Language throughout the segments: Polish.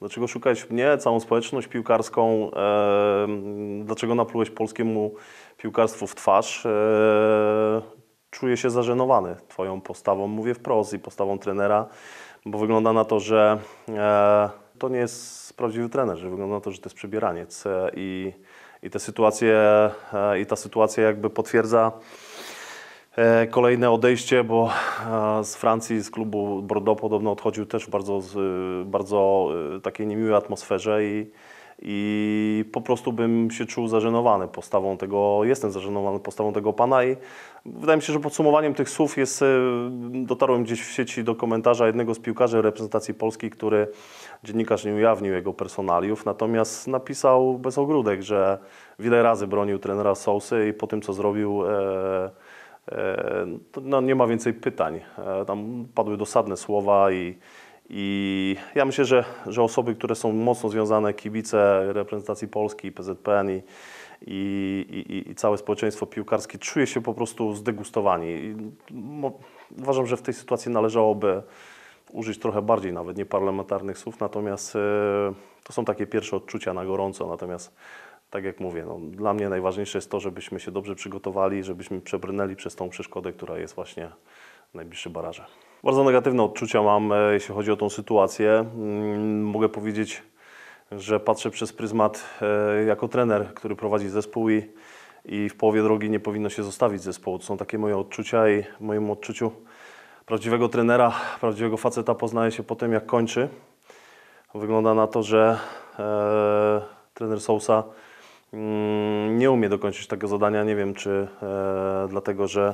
Dlaczego szukałeś mnie, całą społeczność piłkarską? E, dlaczego naplułeś polskiemu piłkarstwu w twarz? E, czuję się zażenowany Twoją postawą, mówię wprost, i postawą trenera, bo wygląda na to, że e, to nie jest prawdziwy trener, że wygląda na to, że to jest przebieraniec e, i, i, te sytuacje, e, i ta sytuacja jakby potwierdza E, kolejne odejście, bo e, z Francji, z klubu Bordeaux podobno odchodził też w bardzo, e, bardzo takiej niemiłej atmosferze i, i po prostu bym się czuł zażenowany postawą tego, jestem zażenowany postawą tego pana i wydaje mi się, że podsumowaniem tych słów jest, dotarłem gdzieś w sieci do komentarza jednego z piłkarzy reprezentacji Polski, który dziennikarz nie ujawnił jego personaliów, natomiast napisał bez ogródek, że wiele razy bronił trenera Sousy i po tym, co zrobił E, no, nie ma więcej pytań. E, tam padły dosadne słowa i, i ja myślę, że, że osoby, które są mocno związane, kibice reprezentacji Polski, PZPN i, i, i, i całe społeczeństwo piłkarskie czuje się po prostu zdegustowani. I, mo, uważam, że w tej sytuacji należałoby użyć trochę bardziej nawet nieparlamentarnych słów, natomiast y, to są takie pierwsze odczucia na gorąco, natomiast tak jak mówię, no, dla mnie najważniejsze jest to, żebyśmy się dobrze przygotowali, żebyśmy przebrnęli przez tą przeszkodę, która jest właśnie w najbliższym baraże. Bardzo negatywne odczucia mam, e, jeśli chodzi o tą sytuację. Mm, mogę powiedzieć, że patrzę przez pryzmat e, jako trener, który prowadzi zespół i, i w połowie drogi nie powinno się zostawić zespołu. To są takie moje odczucia i w moim odczuciu prawdziwego trenera, prawdziwego faceta poznaje się po tym, jak kończy. Wygląda na to, że e, trener Sousa Mm, nie umie dokończyć tego zadania. Nie wiem, czy e, dlatego, że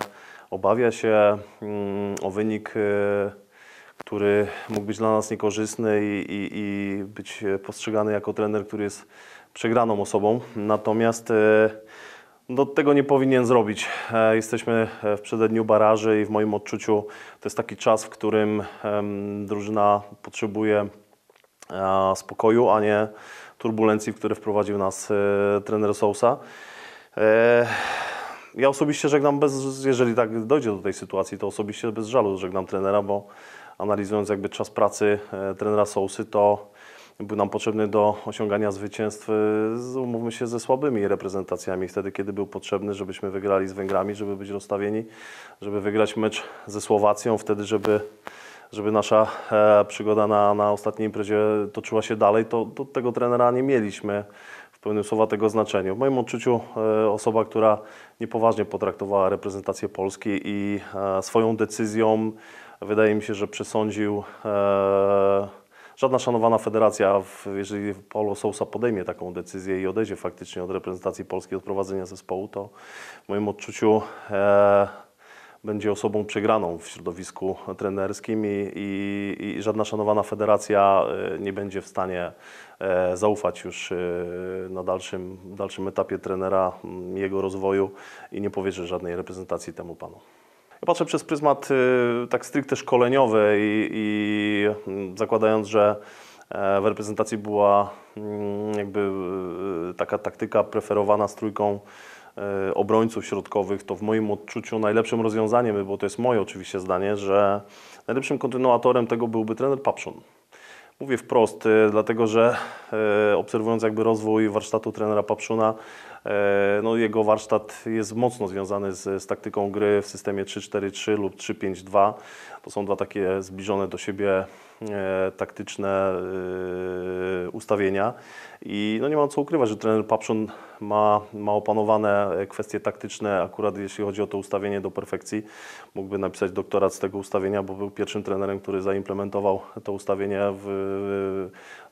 obawia się mm, o wynik, e, który mógł być dla nas niekorzystny i, i, i być postrzegany jako trener, który jest przegraną osobą. Natomiast do e, no, tego nie powinien zrobić. Jesteśmy w przededniu baraży i w moim odczuciu to jest taki czas, w którym drużyna potrzebuje spokoju, a nie turbulencji, w które wprowadził nas e, trener Sousa. E, ja osobiście żegnam bez, jeżeli tak dojdzie do tej sytuacji, to osobiście bez żalu żegnam trenera, bo analizując jakby czas pracy e, trenera Sousy, to był nam potrzebny do osiągania zwycięstw, umówmy się, ze słabymi reprezentacjami. Wtedy, kiedy był potrzebny, żebyśmy wygrali z Węgrami, żeby być rozstawieni, żeby wygrać mecz ze Słowacją, wtedy, żeby żeby nasza e, przygoda na, na ostatniej imprezie toczyła się dalej, to, to tego trenera nie mieliśmy w pełnym słowa tego znaczeniu. W moim odczuciu e, osoba, która niepoważnie potraktowała reprezentację Polski i e, swoją decyzją wydaje mi się, że przesądził żadna szanowana federacja, jeżeli Paulo Sousa podejmie taką decyzję i odejdzie faktycznie od reprezentacji Polski, od prowadzenia zespołu, to w moim odczuciu będzie osobą przegraną w środowisku trenerskim i, i, i żadna szanowana federacja e, nie będzie w stanie e, zaufać już e, na dalszym, dalszym etapie trenera, mm, jego rozwoju i nie powierzy żadnej reprezentacji temu panu. Ja patrzę przez pryzmat tak stricte szkoleniowy i, i mm, zakładając, że w reprezentacji była mm, jakby taka taktyka preferowana z trójką E, obrońców środkowych, to w moim odczuciu najlepszym rozwiązaniem bo to jest moje oczywiście zdanie, że najlepszym kontynuatorem tego byłby trener Papszon. Mówię wprost, e, dlatego że e, obserwując jakby rozwój warsztatu trenera Papszuna, no jego warsztat jest mocno związany z, z taktyką gry w systemie 3-4-3 lub 3-5-2. To są dwa takie zbliżone do siebie taktyczne ustawienia. I no nie mam co ukrywać, że trener Papszon ma, ma opanowane kwestie taktyczne, akurat jeśli chodzi o to ustawienie do perfekcji. Mógłby napisać doktorat z tego ustawienia, bo był pierwszym trenerem, który zaimplementował to ustawienie w,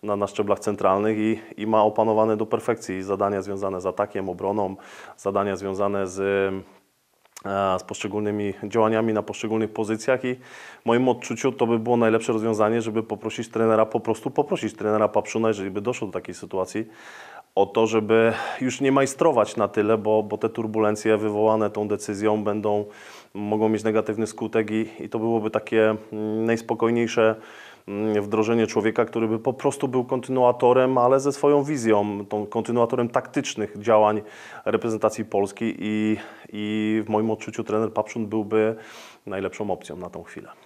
na, na szczeblach centralnych i, i ma opanowane do perfekcji zadania związane z atakiem, obroną, zadania związane z E, z poszczególnymi działaniami na poszczególnych pozycjach i w moim odczuciu to by było najlepsze rozwiązanie, żeby poprosić trenera, po prostu poprosić trenera Papszuna, jeżeli by doszło do takiej sytuacji, o to, żeby już nie majstrować na tyle, bo, bo te turbulencje wywołane tą decyzją będą, mogą mieć negatywny skutek i, i to byłoby takie mm, najspokojniejsze Mm, wdrożenie człowieka, który by po prostu był kontynuatorem, ale ze swoją wizją, tą kontynuatorem taktycznych działań reprezentacji Polski i, i w moim odczuciu trener Papszun byłby najlepszą opcją na tą chwilę.